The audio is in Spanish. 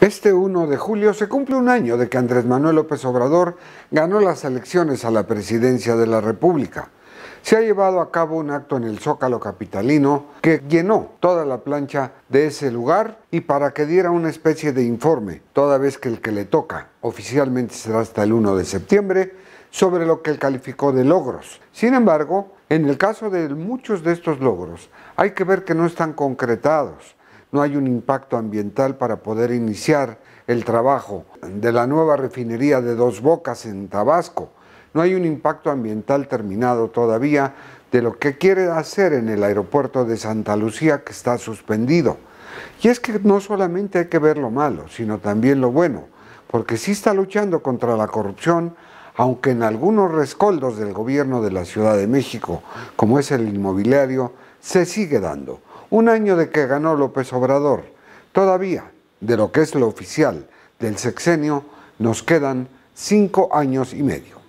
Este 1 de julio se cumple un año de que Andrés Manuel López Obrador ganó las elecciones a la presidencia de la República. Se ha llevado a cabo un acto en el Zócalo Capitalino que llenó toda la plancha de ese lugar y para que diera una especie de informe, toda vez que el que le toca oficialmente será hasta el 1 de septiembre, sobre lo que él calificó de logros. Sin embargo, en el caso de muchos de estos logros, hay que ver que no están concretados no hay un impacto ambiental para poder iniciar el trabajo de la nueva refinería de Dos Bocas en Tabasco. No hay un impacto ambiental terminado todavía de lo que quiere hacer en el aeropuerto de Santa Lucía que está suspendido. Y es que no solamente hay que ver lo malo, sino también lo bueno, porque sí está luchando contra la corrupción, aunque en algunos rescoldos del gobierno de la Ciudad de México, como es el inmobiliario, se sigue dando un año de que ganó López Obrador. Todavía, de lo que es lo oficial del sexenio, nos quedan cinco años y medio.